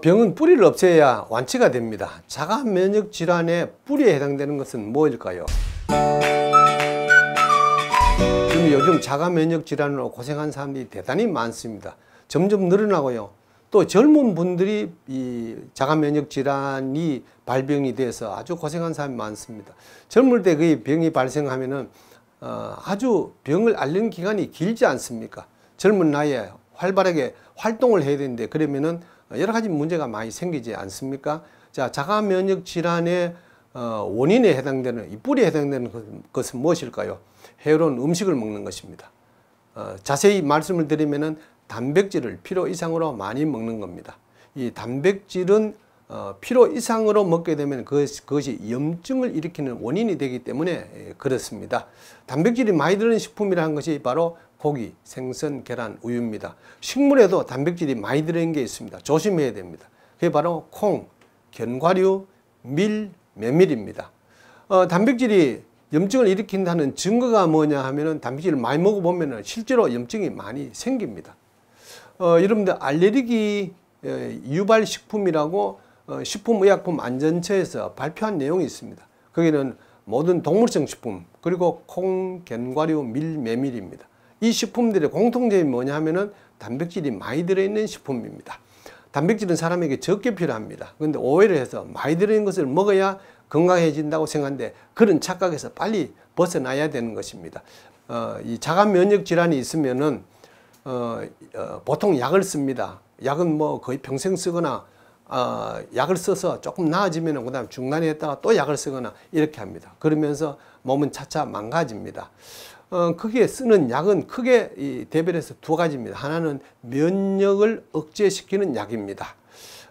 병은 뿌리를 없애야 완치가 됩니다. 자가 면역 질환의 뿌리에 해당되는 것은 무일까요 요즘 자가 면역 질환으로 고생한 사람들이 대단히 많습니다. 점점 늘어나고요. 또 젊은 분들이 이 자가 면역 질환이 발병이 돼서 아주 고생한 사람이 많습니다. 젊을 때 그 병이 발생하면은 어, 아주 병을 앓는 기간이 길지 않습니까? 젊은 나이에 활발하게 활동을 해야 되는데 그러면은 여러 가지 문제가 많이 생기지 않습니까? 자, 자가 면역 질환의 어, 원인에 해당되는 이 뿌리에 해당되는 것은 무엇일까요? 해로운 음식을 먹는 것입니다. 어, 자세히 말씀을 드리면 단백질을 필요 이상으로 많이 먹는 겁니다. 이 단백질은 어, 필요 이상으로 먹게 되면 그것이 염증을 일으키는 원인이 되기 때문에 예, 그렇습니다. 단백질이 많이 들은 식품이라는 것이 바로 고기, 생선, 계란, 우유입니다. 식물에도 단백질이 많이 들어있는 게 있습니다. 조심해야 됩니다. 그게 바로 콩, 견과류, 밀, 메밀입니다. 어, 단백질이 염증을 일으킨다는 증거가 뭐냐 하면은 단백질을 많이 먹어보면 실제로 염증이 많이 생깁니다. 어, 여러분들 알레르기 유발 식품이라고 어, 식품의약품 안전처에서 발표한 내용이 있습니다. 거기는 모든 동물성 식품 그리고 콩, 견과류, 밀, 메밀입니다. 이 식품들의 공통점이 뭐냐 하면은 단백질이 많이 들어있는 식품입니다. 단백질은 사람에게 적게 필요합니다. 그런데 오해를 해서 많이 들어있는 것을 먹어야 건강해진다고 생각하는데 그런 착각에서 빨리 벗어나야 되는 것입니다. 어, 이 자가 면역 질환이 있으면은 어, 어, 보통 약을 씁니다. 약은 뭐 거의 평생 쓰거나 어, 약을 써서 조금 나아지면 그다음 중간에 했다가 또 약을 쓰거나 이렇게 합니다. 그러면서 몸은 차차 망가집니다. 어, 크 거기에 쓰는 약은 크게 대변해서 두 가지입니다. 하나는 면역을 억제시키는 약입니다.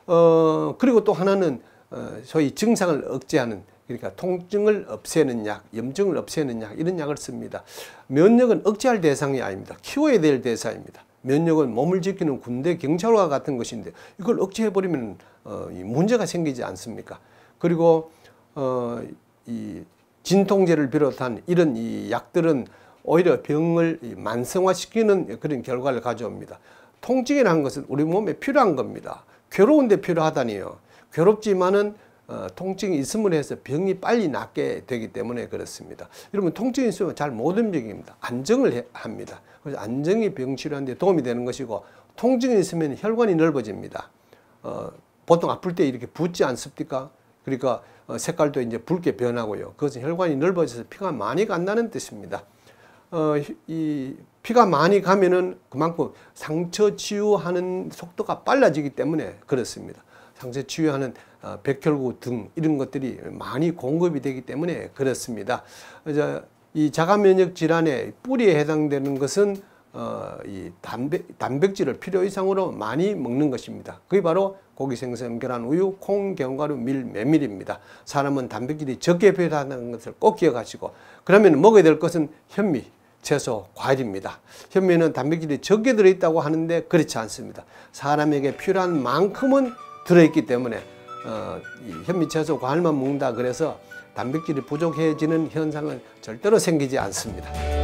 어, 그리고 또 하나는 어, 소위 증상을 억제하는 그러니까 통증을 없애는 약, 염증을 없애는 약 이런 약을 씁니다. 면역은 억제할 대상이 아닙니다. 키워야 될 대상입니다. 면역은 몸을 지키는 군대, 경찰과 같은 것인데 이걸 억제해버리면 어, 문제가 생기지 않습니까? 그리고 어, 이 진통제를 비롯한 이런 이 약들은 오히려 병을 만성화시키는 그런 결과를 가져옵니다. 통증이라는 것은 우리 몸에 필요한 겁니다. 괴로운데 필요하다니요. 괴롭지만은 어, 통증이 있음으로 해서 병이 빨리 낫게 되기 때문에 그렇습니다. 여러분 통증이 있으면 잘 모든 병입니다. 안정을 해, 합니다. 그래서 안정이 병 치료하는데 도움이 되는 것이고 통증이 있으면 혈관이 넓어집니다. 어, 보통 아플 때 이렇게 붓지 않습니까? 그러니까 어, 색깔도 이제 붉게 변하고요. 그것은 혈관이 넓어져서 피가 많이 간다는 뜻입니다. 어, 이 피가 많이 가면은 그만큼 상처 치유하는 속도가 빨라지기 때문에 그렇습니다. 상처 치유하는 어, 백혈구 등 이런 것들이 많이 공급이 되기 때문에 그렇습니다. 이 자가 면역 질환의 뿌리에 해당되는 것은 어, 이 단백, 단백질을 필요 이상으로 많이 먹는 것입니다. 그게 바로 고기, 생선, 계란, 우유, 콩, 견과류, 밀, 메밀입니다. 사람은 단백질이 적게 배요하다는 것을 꼭 기억하시고 그러면 먹어야 될 것은 현미, 채소, 과일입니다. 현미에는 단백질이 적게 들어있다고 하는데 그렇지 않습니다. 사람에게 필요한 만큼은 들어있기 때문에 어, 이 현미, 채소, 과일만 먹는다 그래서 단백질이 부족해지는 현상은 절대로 생기지 않습니다.